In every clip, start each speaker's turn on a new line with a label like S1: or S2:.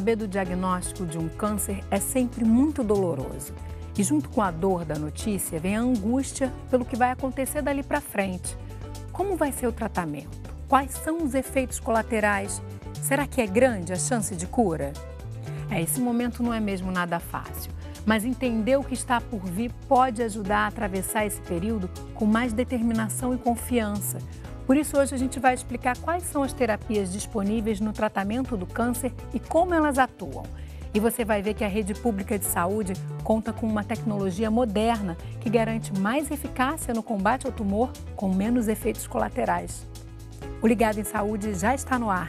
S1: saber do diagnóstico de um câncer é sempre muito doloroso. E junto com a dor da notícia vem a angústia pelo que vai acontecer dali para frente. Como vai ser o tratamento? Quais são os efeitos colaterais? Será que é grande a chance de cura? É, esse momento não é mesmo nada fácil, mas entender o que está por vir pode ajudar a atravessar esse período com mais determinação e confiança, por isso, hoje a gente vai explicar quais são as terapias disponíveis no tratamento do câncer e como elas atuam. E você vai ver que a rede pública de saúde conta com uma tecnologia moderna que garante mais eficácia no combate ao tumor com menos efeitos colaterais. O Ligado em Saúde já está no ar.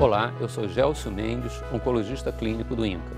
S2: Olá, eu sou Gelcio Mendes, oncologista clínico do INCA.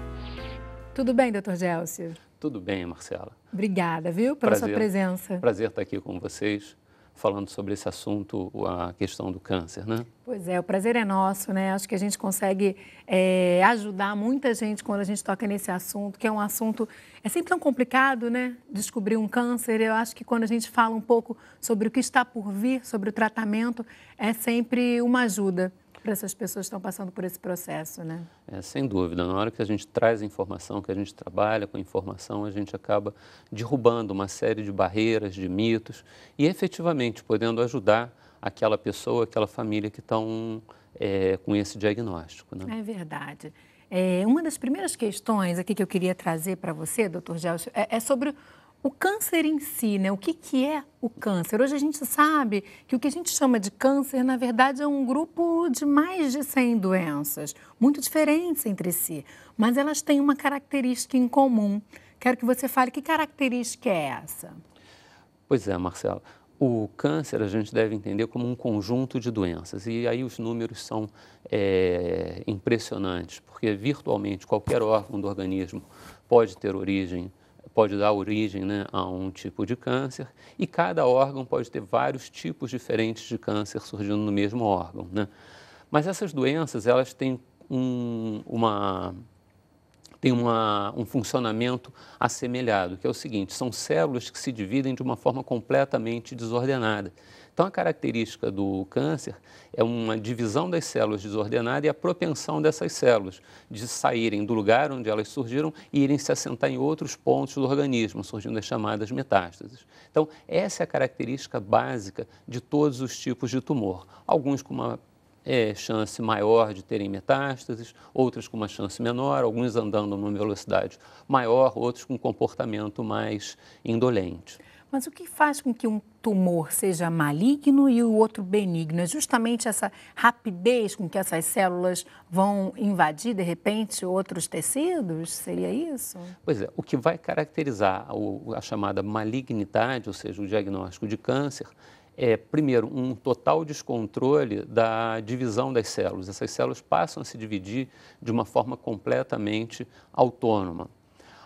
S1: Tudo bem, doutor Gelcio?
S2: Tudo bem, Marcela.
S1: Obrigada, viu, pela prazer, sua presença.
S2: Prazer estar aqui com vocês falando sobre esse assunto, a questão do câncer, né?
S1: Pois é, o prazer é nosso, né? Acho que a gente consegue é, ajudar muita gente quando a gente toca nesse assunto, que é um assunto é sempre tão complicado, né? Descobrir um câncer. Eu acho que quando a gente fala um pouco sobre o que está por vir, sobre o tratamento, é sempre uma ajuda para essas pessoas que estão passando por esse processo, né?
S2: É, sem dúvida. Na hora que a gente traz informação, que a gente trabalha com informação, a gente acaba derrubando uma série de barreiras, de mitos e efetivamente podendo ajudar aquela pessoa, aquela família que estão é, com esse diagnóstico. Né?
S1: É verdade. É, uma das primeiras questões aqui que eu queria trazer para você, doutor Gelson, é, é sobre o câncer em si, né? O que, que é o câncer? Hoje a gente sabe que o que a gente chama de câncer, na verdade, é um grupo de mais de 100 doenças, muito diferentes entre si, mas elas têm uma característica em comum. Quero que você fale que característica é essa.
S2: Pois é, Marcelo. O câncer a gente deve entender como um conjunto de doenças, e aí os números são é, impressionantes, porque virtualmente qualquer órgão do organismo pode ter origem pode dar origem né, a um tipo de câncer e cada órgão pode ter vários tipos diferentes de câncer surgindo no mesmo órgão. Né? Mas essas doenças elas têm um, uma, têm uma, um funcionamento assemelhado, que é o seguinte: são células que se dividem de uma forma completamente desordenada. Então, a característica do câncer é uma divisão das células desordenada e a propensão dessas células de saírem do lugar onde elas surgiram e irem se assentar em outros pontos do organismo, surgindo as chamadas metástases. Então, essa é a característica básica de todos os tipos de tumor. Alguns com uma é, chance maior de terem metástases, outros com uma chance menor, alguns andando numa velocidade maior, outros com um comportamento mais indolente.
S1: Mas o que faz com que um tumor seja maligno e o outro benigno? É justamente essa rapidez com que essas células vão invadir, de repente, outros tecidos? Seria isso?
S2: Pois é, o que vai caracterizar a chamada malignidade, ou seja, o diagnóstico de câncer, é, primeiro, um total descontrole da divisão das células. Essas células passam a se dividir de uma forma completamente autônoma.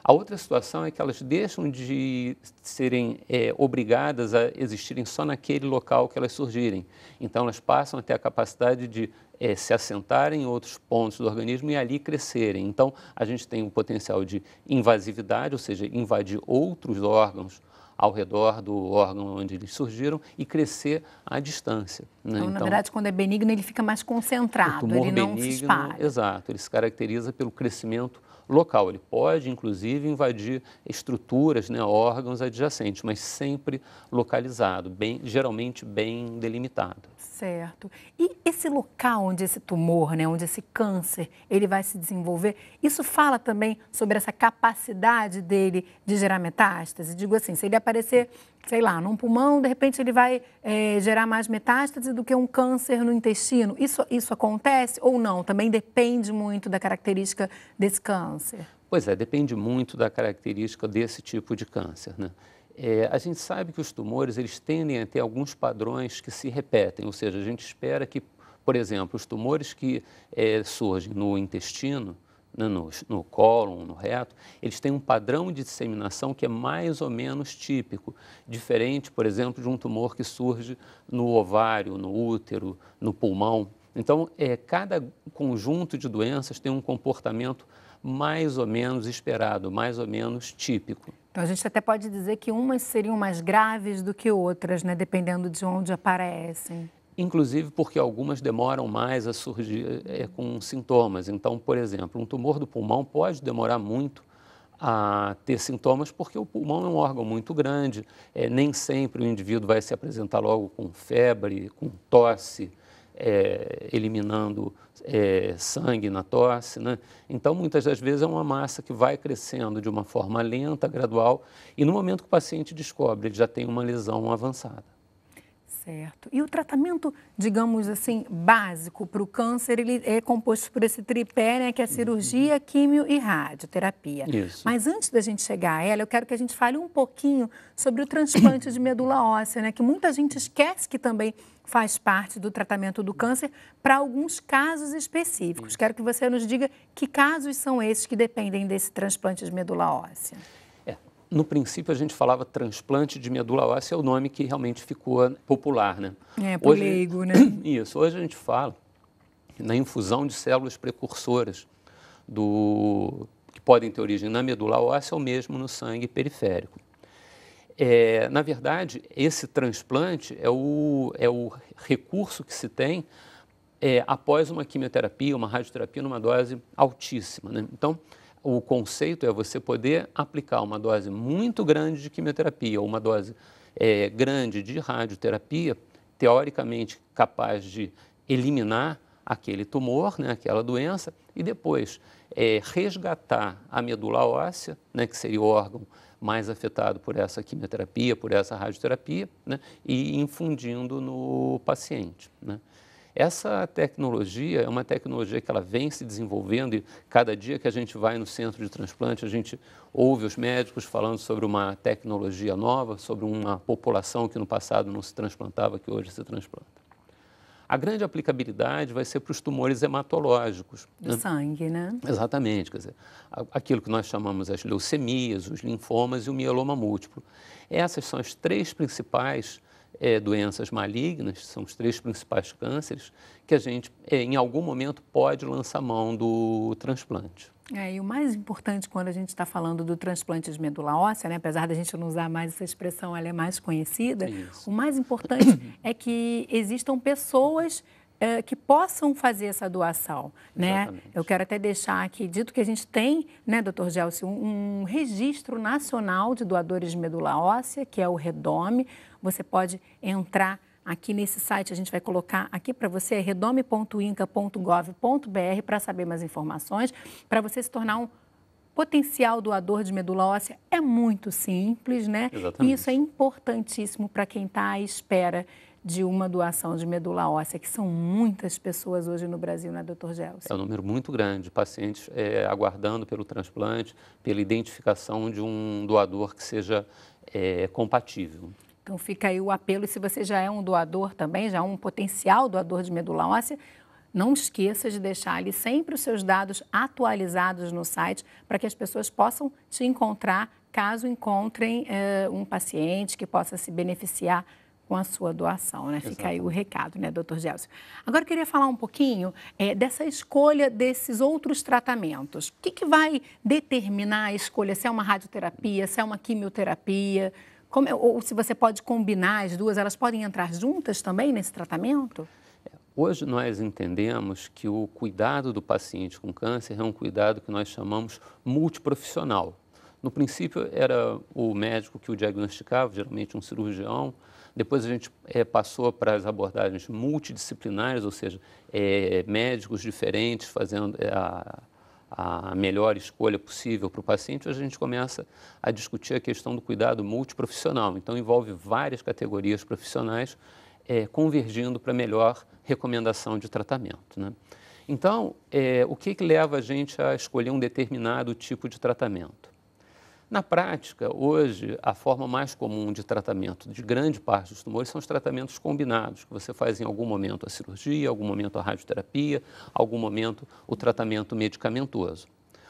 S2: A outra situação é que elas deixam de serem é, obrigadas a existirem só naquele local que elas surgirem. Então, elas passam a ter a capacidade de é, se assentarem em outros pontos do organismo e ali crescerem. Então, a gente tem o um potencial de invasividade, ou seja, invadir outros órgãos ao redor do órgão onde eles surgiram e crescer à distância. Né? Então, então, na verdade,
S1: quando é benigno, ele fica mais concentrado, ele não benigno, se espalha.
S2: Exato, ele se caracteriza pelo crescimento local. Ele pode, inclusive, invadir estruturas, né, órgãos adjacentes, mas sempre localizado, bem, geralmente bem delimitado.
S1: Certo. E esse local onde esse tumor, né, onde esse câncer, ele vai se desenvolver, isso fala também sobre essa capacidade dele de gerar metástase? Digo assim, se ele aparecer sei lá, num pulmão, de repente ele vai é, gerar mais metástase do que um câncer no intestino. Isso, isso acontece ou não? Também depende muito da característica desse câncer.
S2: Pois é, depende muito da característica desse tipo de câncer, né? É, a gente sabe que os tumores eles tendem a ter alguns padrões que se repetem, ou seja, a gente espera que, por exemplo, os tumores que é, surgem no intestino, né, no, no cólon, no reto, eles têm um padrão de disseminação que é mais ou menos típico, diferente, por exemplo, de um tumor que surge no ovário, no útero, no pulmão. Então, é, cada conjunto de doenças tem um comportamento mais ou menos esperado, mais ou menos típico.
S1: Então, a gente até pode dizer que umas seriam mais graves do que outras, né? dependendo de onde aparecem
S2: inclusive porque algumas demoram mais a surgir é, com sintomas. Então, por exemplo, um tumor do pulmão pode demorar muito a ter sintomas porque o pulmão é um órgão muito grande, é, nem sempre o indivíduo vai se apresentar logo com febre, com tosse, é, eliminando é, sangue na tosse. Né? Então, muitas das vezes é uma massa que vai crescendo de uma forma lenta, gradual, e no momento que o paciente descobre, ele já tem uma lesão avançada.
S1: Certo. E o tratamento, digamos assim, básico para o câncer, ele é composto por esse tripé, né, que é cirurgia, uhum. químio e radioterapia. Isso. Mas antes da gente chegar a ela, eu quero que a gente fale um pouquinho sobre o transplante de medula óssea, né, que muita gente esquece que também faz parte do tratamento do câncer para alguns casos específicos. Quero que você nos diga que casos são esses que dependem desse transplante de medula óssea.
S2: No princípio, a gente falava transplante de medula óssea, é o nome que realmente ficou popular, né?
S1: É, hoje, leigo, né?
S2: Isso. Hoje a gente fala na infusão de células precursoras do que podem ter origem na medula óssea ou mesmo no sangue periférico. É, na verdade, esse transplante é o, é o recurso que se tem é, após uma quimioterapia, uma radioterapia numa dose altíssima. Né? Então, o conceito é você poder aplicar uma dose muito grande de quimioterapia ou uma dose é, grande de radioterapia, teoricamente capaz de eliminar aquele tumor, né, aquela doença, e depois é, resgatar a medula óssea, né, que seria o órgão mais afetado por essa quimioterapia, por essa radioterapia, né, e infundindo no paciente. Né. Essa tecnologia é uma tecnologia que ela vem se desenvolvendo e cada dia que a gente vai no centro de transplante, a gente ouve os médicos falando sobre uma tecnologia nova, sobre uma população que no passado não se transplantava, que hoje se transplanta. A grande aplicabilidade vai ser para os tumores hematológicos. Do né?
S1: sangue, né?
S2: Exatamente, quer dizer, aquilo que nós chamamos as leucemias, os linfomas e o mieloma múltiplo. Essas são as três principais é, doenças malignas, são os três principais cânceres, que a gente, é, em algum momento, pode lançar mão do transplante.
S1: É, e o mais importante quando a gente está falando do transplante de medula óssea, né, apesar da gente não usar mais essa expressão, ela é mais conhecida, Isso. o mais importante é que existam pessoas é, que possam fazer essa doação, né? Eu quero até deixar aqui dito que a gente tem, né, doutor Gelson, um, um registro nacional de doadores de medula óssea, que é o Redome. Você pode entrar aqui nesse site, a gente vai colocar aqui para você, é redome.inca.gov.br, para saber mais informações, para você se tornar um potencial doador de medula óssea é muito simples, né? Exatamente. E isso é importantíssimo para quem está à espera de uma doação de medula óssea, que são muitas pessoas hoje no Brasil, né, doutor Gelson?
S2: É um número muito grande, pacientes é, aguardando pelo transplante, pela identificação de um doador que seja é, compatível.
S1: Então fica aí o apelo, e se você já é um doador também, já é um potencial doador de medula óssea, não esqueça de deixar ali sempre os seus dados atualizados no site para que as pessoas possam te encontrar caso encontrem é, um paciente que possa se beneficiar com a sua doação, né? Exato. Fica aí o recado, né, doutor Gelson? Agora eu queria falar um pouquinho é, dessa escolha desses outros tratamentos. O que, que, vai determinar a escolha? Se é uma radioterapia, se é uma quimioterapia? Como, é, ou se você pode combinar as duas, elas podem entrar juntas também nesse tratamento?
S2: É, hoje nós entendemos que o cuidado do paciente com câncer é um cuidado que nós chamamos multiprofissional. No princípio, era o médico que o diagnosticava, geralmente um cirurgião, depois a gente é, passou para as abordagens multidisciplinares, ou seja, é, médicos diferentes fazendo eh, a, a melhor escolha possível para o paciente, a gente começa a discutir a questão do cuidado multiprofissional. Então, envolve várias categorias profissionais é, convergindo para melhor recomendação de tratamento. Né? Então, é, o que, que leva a gente a escolher um determinado tipo de tratamento? Na prática, hoje, a forma mais comum de tratamento de grande parte dos tumores são os tratamentos combinados, que você faz em algum momento a cirurgia, algum momento a radioterapia, algum momento o tratamento medicamentoso.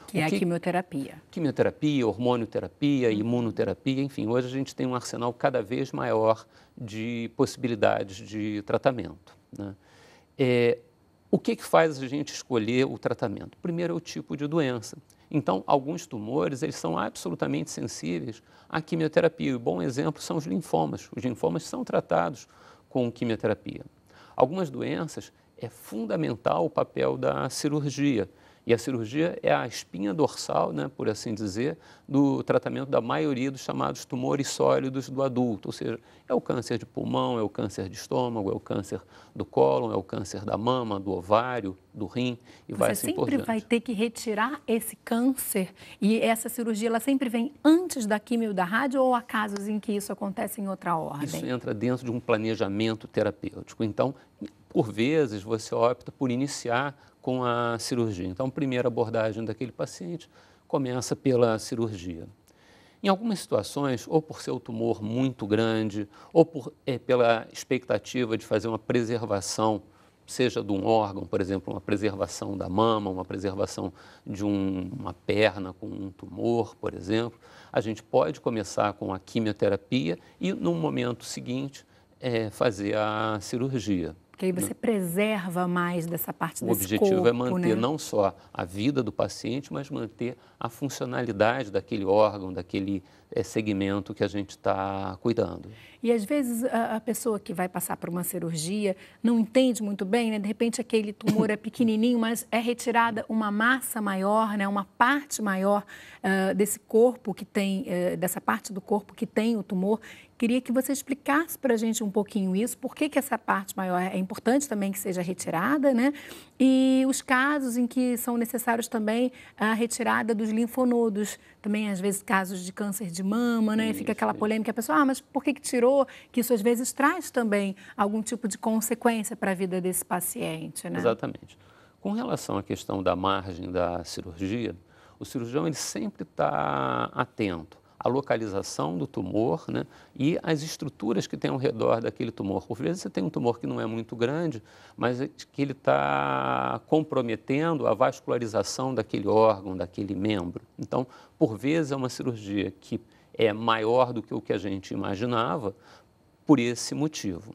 S1: Que é o é que, a quimioterapia.
S2: Quimioterapia, hormonioterapia, uhum. imunoterapia, enfim, hoje a gente tem um arsenal cada vez maior de possibilidades de tratamento. Né? É, o que, que faz a gente escolher o tratamento? Primeiro é o tipo de doença. Então, alguns tumores, eles são absolutamente sensíveis à quimioterapia. Um bom exemplo são os linfomas. Os linfomas são tratados com quimioterapia. Algumas doenças é fundamental o papel da cirurgia. E a cirurgia é a espinha dorsal, né, por assim dizer, do tratamento da maioria dos chamados tumores sólidos do adulto, ou seja, é o câncer de pulmão, é o câncer de estômago, é o câncer do cólon, é o câncer da mama, do ovário, do rim e Você vai assim por diante. Você sempre vai
S1: ter que retirar esse câncer e essa cirurgia ela sempre vem antes da quimio da rádio ou há casos em que isso acontece em outra ordem? Isso
S2: entra dentro de um planejamento terapêutico. Então, por vezes você opta por iniciar com a cirurgia. Então, a primeira abordagem daquele paciente começa pela cirurgia. Em algumas situações, ou por ser o um tumor muito grande, ou por, é, pela expectativa de fazer uma preservação, seja de um órgão, por exemplo, uma preservação da mama, uma preservação de um, uma perna com um tumor, por exemplo, a gente pode começar com a quimioterapia e, no momento seguinte, é, fazer a cirurgia.
S1: Porque aí você preserva mais dessa parte o desse corpo. O objetivo é manter né? não
S2: só a vida do paciente, mas manter a funcionalidade daquele órgão, daquele é, segmento que a gente está cuidando.
S1: E às vezes a, a, pessoa que vai passar por uma cirurgia não entende muito bem, né? De repente aquele tumor é pequenininho, mas é retirada uma massa maior, né? Uma parte maior uh, desse corpo que tem, uh, dessa parte do corpo que tem o tumor. Queria que você explicasse para a gente um pouquinho isso, por que, que essa parte maior é importante também que seja retirada, né? E os casos em que são necessários também a retirada dos linfonodos, também às vezes casos de câncer de mama, né? Isso, Fica aquela polêmica, a pessoa, ah, mas por que, que tirou? Que isso às vezes traz também algum tipo de consequência para a vida desse paciente, né?
S2: Exatamente. Com relação à questão da margem da cirurgia, o cirurgião ele sempre está atento a localização do tumor né, e as estruturas que tem ao redor daquele tumor. Por vezes você tem um tumor que não é muito grande, mas é que ele está comprometendo a vascularização daquele órgão, daquele membro. Então, por vezes é uma cirurgia que é maior do que o que a gente imaginava por esse motivo.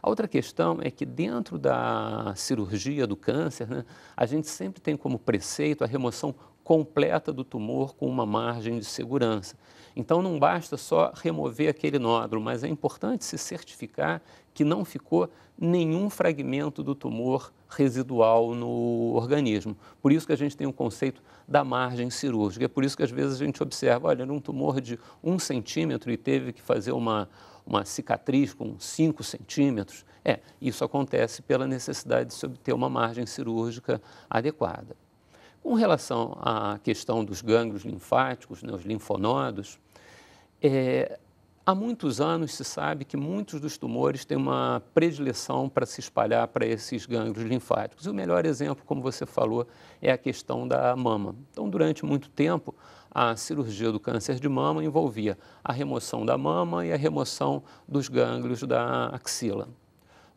S2: A outra questão é que dentro da cirurgia do câncer, né, a gente sempre tem como preceito a remoção completa do tumor com uma margem de segurança. Então não basta só remover aquele nódulo, mas é importante se certificar que não ficou nenhum fragmento do tumor residual no organismo. Por isso que a gente tem o um conceito da margem cirúrgica. É por isso que às vezes a gente observa, olha, num tumor de um centímetro e teve que fazer uma, uma cicatriz com cinco centímetros. É, isso acontece pela necessidade de se obter uma margem cirúrgica adequada. Com relação à questão dos gânglios linfáticos, né, os linfonodos, é, há muitos anos se sabe que muitos dos tumores têm uma predileção para se espalhar para esses gânglios linfáticos. E o melhor exemplo, como você falou, é a questão da mama. Então, durante muito tempo, a cirurgia do câncer de mama envolvia a remoção da mama e a remoção dos gânglios da axila.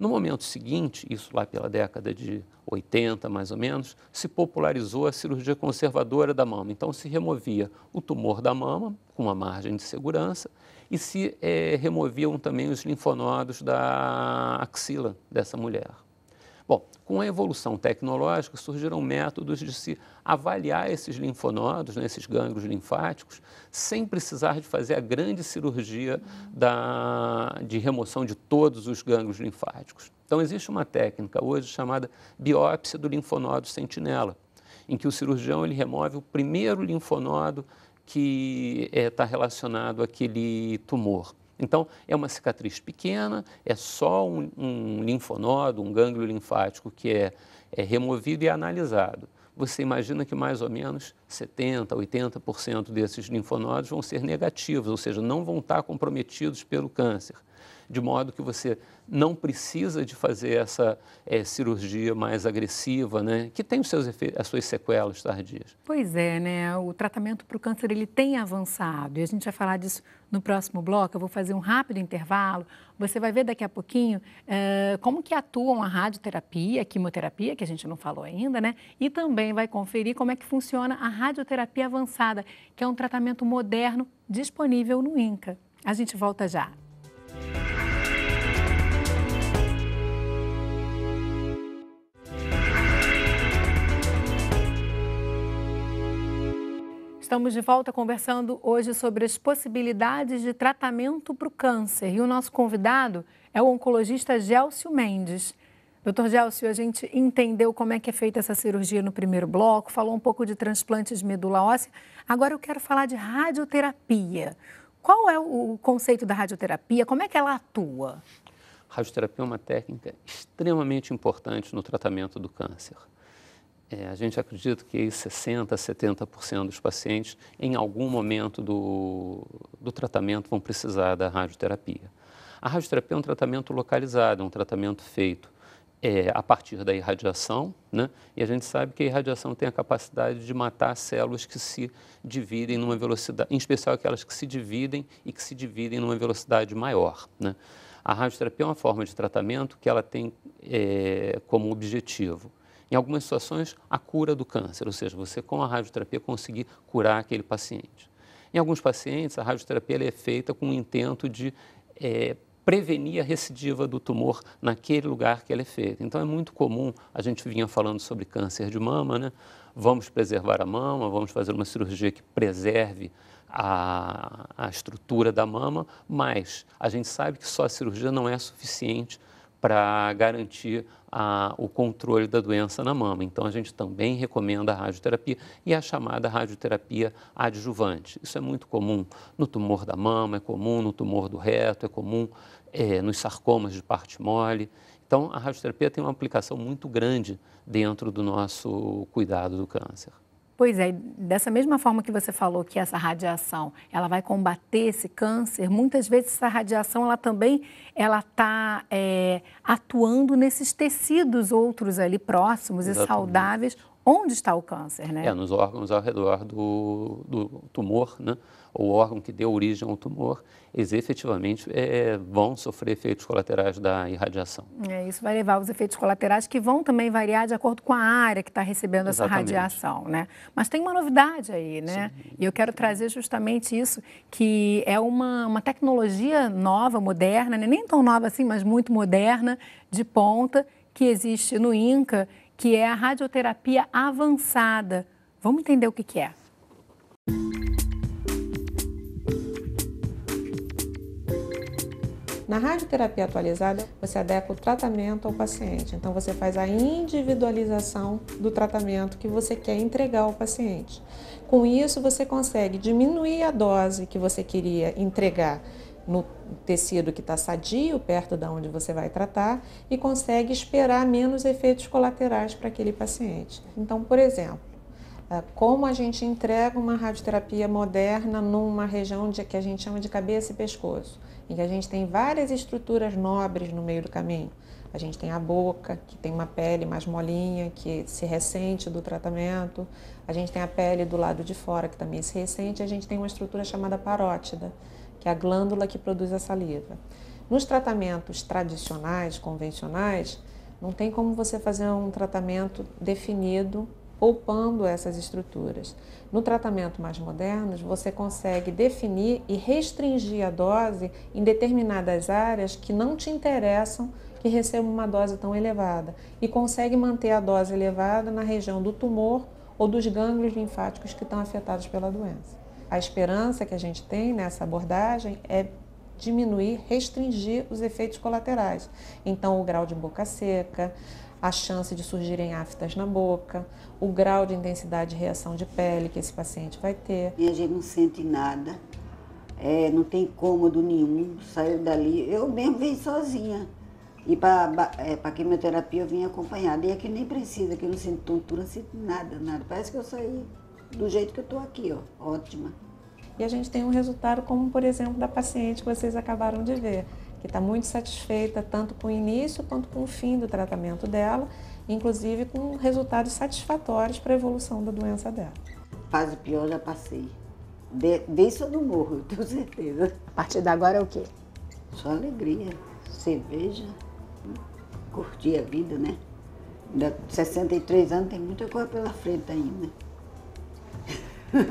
S2: No momento seguinte, isso lá pela década de 80 mais ou menos, se popularizou a cirurgia conservadora da mama. Então se removia o tumor da mama com uma margem de segurança e se é, removiam também os linfonodos da axila dessa mulher. Bom, com a evolução tecnológica surgiram métodos de se avaliar esses linfonodos, né, esses gânglios linfáticos, sem precisar de fazer a grande cirurgia da, de remoção de todos os gânglios linfáticos. Então, existe uma técnica hoje chamada biópsia do linfonodo sentinela, em que o cirurgião ele remove o primeiro linfonodo que está eh, é, relacionado àquele tumor. Então, é uma cicatriz pequena, é só um, um linfonodo, um gânglio linfático que é, é removido e analisado. Você imagina que mais ou menos 70%, 80% desses linfonodos vão ser negativos, ou seja, não vão estar comprometidos pelo câncer de modo que você não precisa de fazer essa é, cirurgia mais agressiva, né, que tem os seus efeitos, as suas sequelas tardias.
S1: Pois é, né? O tratamento para o câncer ele tem avançado e a gente vai falar disso no próximo bloco. Eu vou fazer um rápido intervalo. Você vai ver daqui a pouquinho eh, como que atuam a radioterapia, a quimioterapia, que a gente não falou ainda, né? E também vai conferir como é que funciona a radioterapia avançada, que é um tratamento moderno disponível no INCA. A gente volta já. Estamos de volta conversando hoje sobre as possibilidades de tratamento para o câncer. E o nosso convidado é o oncologista Gelcio Mendes. Doutor Gelcio, a gente entendeu como é que é feita essa cirurgia no primeiro bloco, falou um pouco de transplante de medula óssea. Agora eu quero falar de radioterapia. Qual é o conceito da radioterapia? Como é que ela atua?
S2: Radioterapia é uma técnica extremamente importante no tratamento do câncer. É, a gente acredita que 60%, 70% dos pacientes, em algum momento do, do tratamento, vão precisar da radioterapia. A radioterapia é um tratamento localizado, é um tratamento feito é, a partir da irradiação, né? e a gente sabe que a irradiação tem a capacidade de matar células que se dividem numa velocidade, em especial aquelas que se dividem e que se dividem numa velocidade maior. Né? A radioterapia é uma forma de tratamento que ela tem é, como objetivo em algumas situações, a cura do câncer, ou seja, você com a radioterapia conseguir curar aquele paciente. Em alguns pacientes, a radioterapia é feita com o intento de é, prevenir a recidiva do tumor naquele lugar que ela é feita. Então, é muito comum, a gente vinha falando sobre câncer de mama, né? Vamos preservar a mama, vamos fazer uma cirurgia que preserve a, a estrutura da mama, mas a gente sabe que só a cirurgia não é suficiente para garantir a, o controle da doença na mama. Então, a gente também recomenda a radioterapia e a chamada radioterapia adjuvante. Isso é muito comum no tumor da mama, é comum no tumor do reto, é comum é, nos sarcomas de parte mole. Então, a radioterapia tem uma aplicação muito grande dentro do nosso cuidado do câncer.
S1: Pois é, dessa mesma forma que você falou que essa radiação, ela vai combater esse câncer, muitas vezes essa radiação, ela também, ela está é, eh, atuando nesses tecidos outros ali próximos Exatamente. e saudáveis, onde está o câncer, né? É,
S2: nos órgãos ao redor do, do tumor, né? O órgão que deu origem ao tumor, eles efetivamente é, vão sofrer efeitos colaterais da irradiação.
S1: É, isso vai levar aos efeitos colaterais que vão também variar de acordo com a área que está recebendo essa radiação, né? Mas tem uma novidade aí, né? Sim. E eu quero trazer justamente isso, que é uma, uma tecnologia nova, moderna, né? nem tão nova assim, mas muito moderna, de ponta, que existe no INCA, que é a radioterapia avançada. Vamos entender o
S3: que, que é. Na radioterapia atualizada, você adequa o tratamento ao paciente. Então, você faz a individualização do tratamento que você quer entregar ao paciente. Com isso, você consegue diminuir a dose que você queria entregar no tecido que está sadio, perto da onde você vai tratar, e consegue esperar menos efeitos colaterais para aquele paciente. Então, por exemplo, é, como a gente entrega uma radioterapia moderna numa região de, que a gente chama de cabeça e pescoço, em que a gente tem várias estruturas nobres no meio do caminho. A gente tem a boca, que tem uma pele mais molinha, que se ressente do tratamento. A gente tem a pele do lado de fora, que também se ressente. A gente tem uma estrutura chamada parótida, que é a glândula que produz a saliva. Nos tratamentos tradicionais, convencionais, não tem como você fazer um tratamento definido poupando essas estruturas. No tratamento mais moderno, você consegue definir e restringir a dose em determinadas áreas que não te interessam que recebam uma dose tão elevada e consegue manter a dose elevada na região do tumor ou dos gânglios linfáticos que estão afetados pela doença. A esperança que a gente tem nessa abordagem é diminuir, restringir os efeitos colaterais. Então, o grau de boca seca, a chance de surgirem aftas na boca, o grau de intensidade de reação de pele que esse paciente vai ter. E a gente não sente nada, é, não tem cômodo nenhum, saiu dali. Eu mesmo vim sozinha. E para é, pra quimioterapia eu vim acompanhada. E aqui é nem precisa, que eu não sinto tontura, não sinto nada, nada. Parece que eu saí do jeito que eu estou aqui, ó, ótima. E a gente tem um resultado como, por exemplo, da paciente que vocês acabaram de ver, que está muito satisfeita tanto com o início quanto com o fim do tratamento dela, inclusive com resultados satisfatórios para a evolução da doença dela.
S1: Fase pior já passei. De, disso eu não morro, eu tenho certeza. A partir de agora é o quê? Só alegria, cerveja, curtir a vida, né? Ainda 63 anos tem muita coisa pela frente ainda.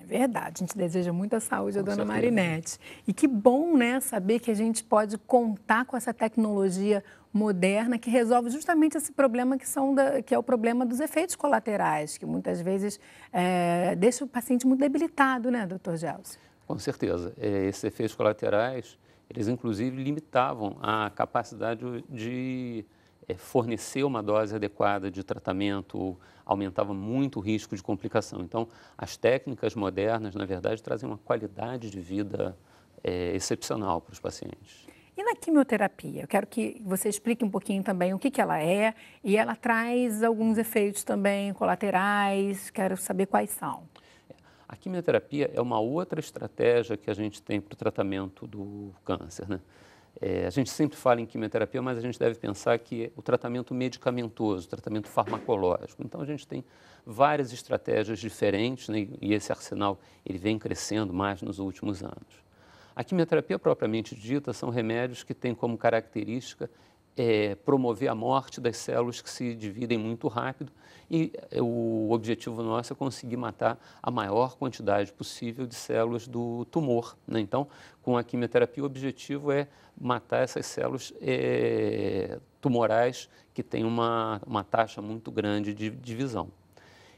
S1: É verdade, a gente deseja muita saúde à dona certeza. Marinete. E que bom, né, saber que a gente pode contar com essa tecnologia moderna que resolve justamente esse problema que, são da, que é o problema dos efeitos colaterais, que muitas vezes é, deixa o paciente muito debilitado, né, doutor Gelson?
S2: Com certeza. É, esses efeitos colaterais, eles inclusive limitavam a capacidade de é, fornecer uma dose adequada de tratamento aumentava muito o risco de complicação. Então, as técnicas modernas, na verdade, trazem uma qualidade de vida é, excepcional para os pacientes.
S1: E na quimioterapia? Eu quero que você explique um pouquinho também o que, que ela é e ela traz alguns efeitos também colaterais, quero saber quais são. É,
S2: a quimioterapia é uma outra estratégia que a gente tem para o tratamento do câncer. Né? É, a gente sempre fala em quimioterapia, mas a gente deve pensar que é o tratamento medicamentoso, o tratamento farmacológico. Então a gente tem várias estratégias diferentes né, e esse arsenal ele vem crescendo mais nos últimos anos. A quimioterapia propriamente dita são remédios que têm como característica é, promover a morte das células que se dividem muito rápido e é, o objetivo nosso é conseguir matar a maior quantidade possível de células do tumor. Né? Então, com a quimioterapia, o objetivo é matar essas células é, tumorais que têm uma, uma taxa muito grande de divisão.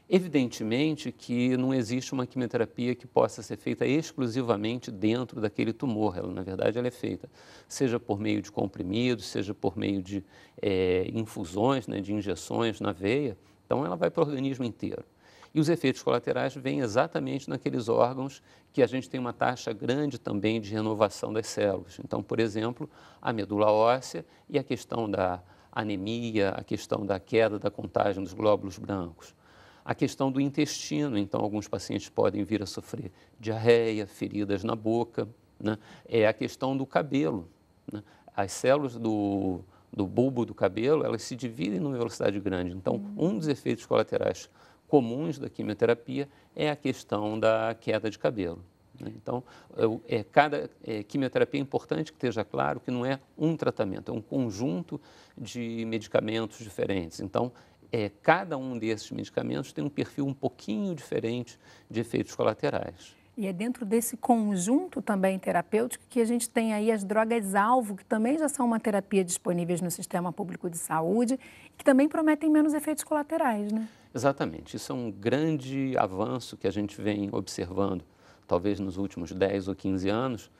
S2: Evidentemente que não existe uma quimioterapia que possa ser feita exclusivamente dentro daquele tumor. Ela, na verdade, ela é feita seja por meio de comprimidos, seja por meio de é, infusões, né, de injeções na veia. Então, ela vai para o organismo inteiro. E os efeitos colaterais vêm exatamente naqueles órgãos que a gente tem uma taxa grande também de renovação das células. Então, por exemplo, a medula óssea e a questão da anemia, a questão da queda da contagem dos glóbulos brancos a questão do intestino. Então, alguns pacientes podem vir a sofrer diarreia, feridas na boca. Né? É a questão do cabelo. Né? As células do, do bulbo do cabelo, elas se dividem numa velocidade grande. Então, uhum. um dos efeitos colaterais comuns da quimioterapia é a questão da queda de cabelo. Né? Então, é, cada é, quimioterapia é importante que esteja claro que não é um tratamento, é um conjunto de medicamentos diferentes. Então, é, cada um desses medicamentos tem um perfil um pouquinho diferente de efeitos colaterais.
S1: E é dentro desse conjunto também terapêutico que a gente tem aí as drogas-alvo, que também já são uma terapia disponíveis no sistema público de saúde, que também prometem menos efeitos colaterais, né?
S2: Exatamente. Isso é um grande avanço que a gente vem observando, talvez nos últimos 10 ou 15 anos.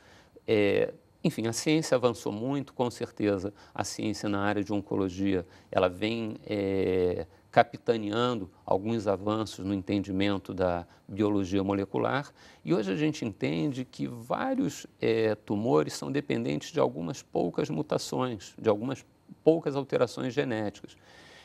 S2: É, enfim, a ciência avançou muito, com certeza a ciência na área de oncologia ela vem é, capitaneando alguns avanços no entendimento da biologia molecular e hoje a gente entende que vários é, tumores são dependentes de algumas poucas mutações, de algumas poucas alterações genéticas.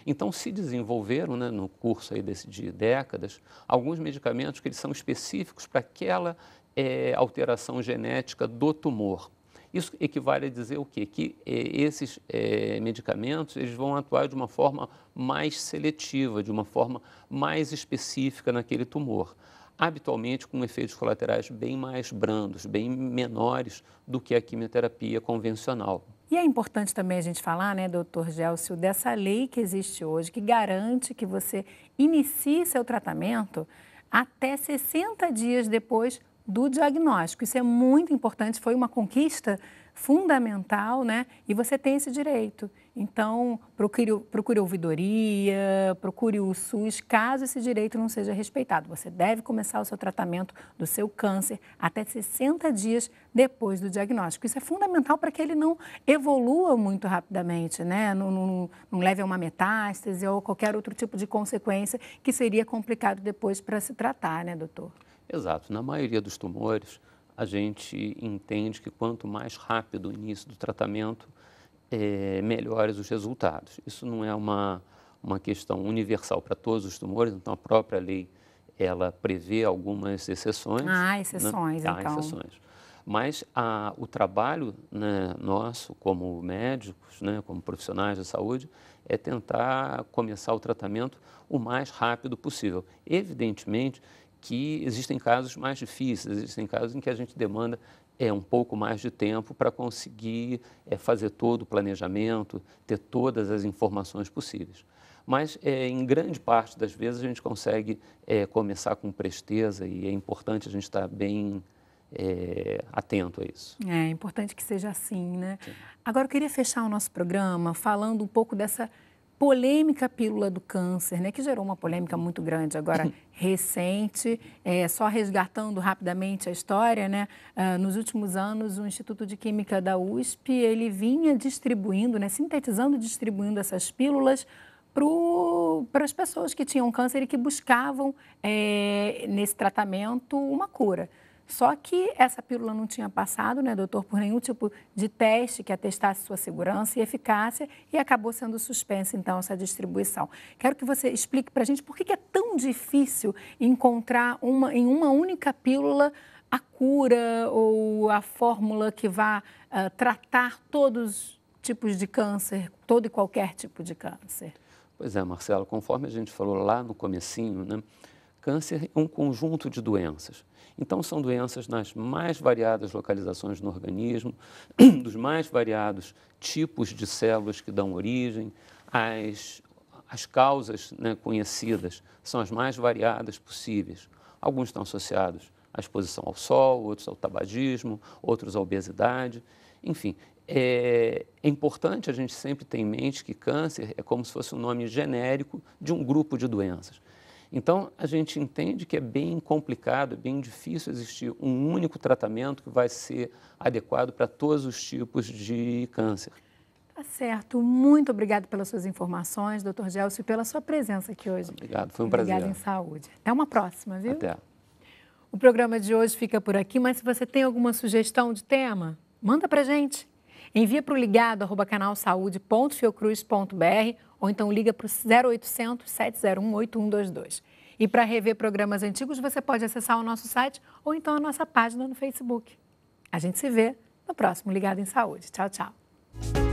S2: Então, se desenvolveram, né, no curso aí desse, de décadas, alguns medicamentos que eles são específicos para aquela é, alteração genética do tumor. Isso equivale a dizer o quê? Que eh, esses eh, medicamentos eles vão atuar de uma forma mais seletiva, de uma forma mais específica naquele tumor habitualmente com efeitos colaterais bem mais brandos, bem menores do que a quimioterapia convencional.
S1: E é importante também a gente falar, né, doutor Gelcio, dessa lei que existe hoje, que garante que você inicie seu tratamento até 60 dias depois do diagnóstico. Isso é muito importante, foi uma conquista fundamental, né? E você tem esse direito. Então, procure, procure ouvidoria, procure o SUS, caso esse direito não seja respeitado. Você deve começar o seu tratamento do seu câncer até 60 dias depois do diagnóstico. Isso é fundamental para que ele não evolua muito rapidamente, né? Não, não, não leve a uma metástase ou qualquer outro tipo de consequência que seria complicado depois para se tratar, né, doutor?
S2: Exato. Na maioria dos tumores, a gente entende que quanto mais rápido o início do tratamento, é, melhores os resultados. Isso não é uma, uma questão universal para todos os tumores, então a própria lei ela prevê algumas exceções. Ah, né? exceções, né? então. Há exceções. Mas a, o trabalho né, nosso, como médicos, né, como profissionais da saúde, é tentar começar o tratamento o mais rápido possível. Evidentemente que existem casos mais difíceis, existem casos em que a gente demanda é um pouco mais de tempo para conseguir é, fazer todo o planejamento, ter todas as informações possíveis. Mas, é, em grande parte das vezes, a gente consegue é, começar com presteza e é importante a gente estar tá bem é, atento a isso.
S1: É, é importante que seja assim, né? Sim. Agora, eu queria fechar o nosso programa falando um pouco dessa polêmica pílula do câncer, né, que gerou uma polêmica muito grande agora uhum. recente. É, só resgatando rapidamente a história, né, ah, nos últimos anos o Instituto de Química da USP ele vinha distribuindo, né, sintetizando e distribuindo essas pílulas para as pessoas que tinham câncer e que buscavam é, nesse tratamento uma cura. Só que essa pílula não tinha passado, né, doutor, por nenhum tipo de teste que atestasse sua segurança e eficácia e acabou sendo suspensa, então, essa distribuição. Quero que você explique para a gente por que é tão difícil encontrar uma, em uma única pílula a cura ou a fórmula que vá uh, tratar todos tipos de câncer, todo e qualquer tipo de câncer.
S2: Pois é, Marcelo, conforme a gente falou lá no comecinho, né, câncer é um conjunto de doenças. Então, são doenças nas mais variadas localizações no organismo, dos mais variados tipos de células que dão origem, as, as causas né, conhecidas são as mais variadas possíveis. Alguns estão associados à exposição ao sol, outros ao tabagismo, outros à obesidade. Enfim, é, é importante a gente sempre ter em mente que câncer é como se fosse um nome genérico de um grupo de doenças. Então, a gente entende que é bem complicado, é bem difícil existir um único tratamento que vai ser adequado para todos os tipos de câncer.
S1: Tá certo. Muito obrigado pelas suas informações, doutor Gelson, e pela sua presença aqui hoje. Obrigado, foi um prazer. Obrigada em saúde. Até uma próxima, viu? Até. O programa de hoje fica por aqui, mas se você tem alguma sugestão de tema, manda para gente. Envia para o ligado, arroba canalsaude.fiocruz.br ou então liga para o 0800 701 8122. E para rever programas antigos, você pode acessar o nosso site ou então a nossa página no Facebook. A gente se vê no próximo Ligado em Saúde. Tchau, tchau.